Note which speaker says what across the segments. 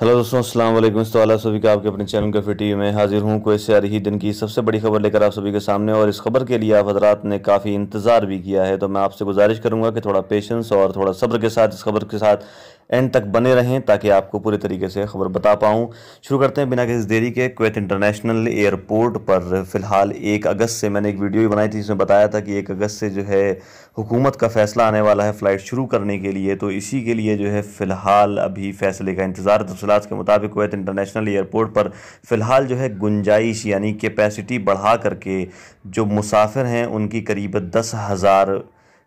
Speaker 1: hello دوستوں السلام علیکم صولہ سبی کا آپ کے اپنے چینل کے ٹی وی میں حاضر ہوں کوئی سے آرہی دن کی سب سے بڑی خبر لے کر آپ سبھی کے سامنے اور اس خبر کے لیے آپ حضرات نے کافی انتظار بھی کیا ہے تو میں آپ سے گزارش کروں گا کہ تھوڑا پیشنس اور تھوڑا صبر کے ساتھ اس خبر کے ساتھ اینڈ تک بنے رہیں تاکہ آپ کو پورے طریقے سے خبر بتا پاؤں شروع کرتے ہیں بنا کسی دیری کے کویت انٹرنیشنل ایئرپورٹ پر فی الحال ایک اگست سے میں نے ایک ویڈیو بھی بنائی تھی جس میں بتایا تھا کہ ایک اگست سے جو ہے حکومت کا فیصلہ آنے والا ہے فلائٹ شروع کرنے کے لیے تو اسی کے لیے جو ہے فی الحال ابھی فیصلے کا انتظار تفصیلات کے مطابق کویت انٹرنیشنل ایئرپورٹ پر فی الحال جو ہے گنجائش یعنی کیپیسٹی بڑھا کر کے جو مسافر ہیں ان کی قریب دس ہزار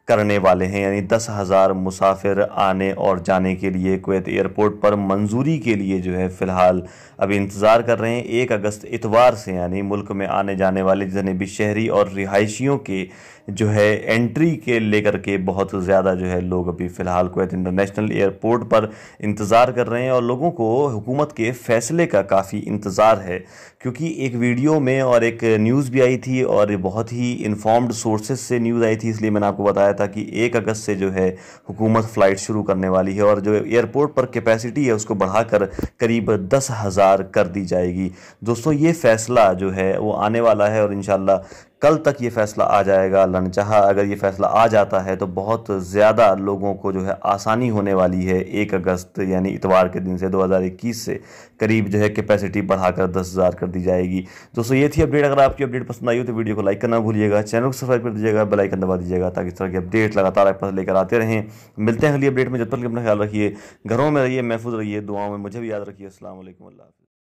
Speaker 1: کرنے والے ہیں یعنی دس ہزار مسافر آنے اور جانے کے لیے کویت ایئرپورٹ پر منظوری کے لیے جو ہے فی الحال ابھی انتظار کر رہے ہیں ایک اگست اتوار سے یعنی ملک میں آنے جانے والے جنبی شہری اور رہائشیوں کے جو ہے انٹری کے لے کر کے بہت زیادہ جو ہے لوگ ابھی فی الحال کویت انٹرنیشنل ایئرپورٹ پر انتظار کر رہے ہیں اور لوگوں کو حکومت کے فیصلے کا کافی انتظار ہے کیونکہ ایک ویڈیو میں اور ایک نیوز بھی آئی تھی اور بہت ہی انفارمڈ سورسز سے نیوز آئی تھی اس لیے میں نے آپ کو بتایا تھا کہ ایک اگست سے جو ہے حکومت فلائٹ شروع کرنے والی ہے اور جو ایئرپورٹ پر کیپیسٹی ہے اس کو بڑھا کر قریب دس ہزار کر دی جائے گی دوستو یہ فیصلہ جو ہے وہ آنے والا ہے اور انشاءاللہ کل تک یہ فیصلہ آ جائے گا اللہ نے چاہا اگر یہ فیصلہ آ جاتا ہے تو بہت زیادہ لوگوں کو جو ہے آسانی ہونے والی ہے ایک اگست یعنی اتوار کے دن سے دو ہزار اکیس سے قریب جو ہے کیپیسٹی بڑھا کر دس ہزار کر دی جائے گی دوستو یہ تھی اپڈیٹ اگر آپ کی اپڈیٹ پسند آئی ہو تو ویڈیو کو لائک کرنا بھولیے گا چینل کو سبسکرائب کر دیجیے گا آئکن دبا دیجیے گا تاکہ اس طرح کی اپڈیٹ لگاتار آپ پاس لے کر آتے رہیں ملتے ہیں اگلی اپڈیٹ میں جب تک اپنا خیال رکھیے گھروں میں رہیے محفوظ رہیے دعاؤں میں مجھے بھی یاد رکھیے السلام علیکم اللہ حافظ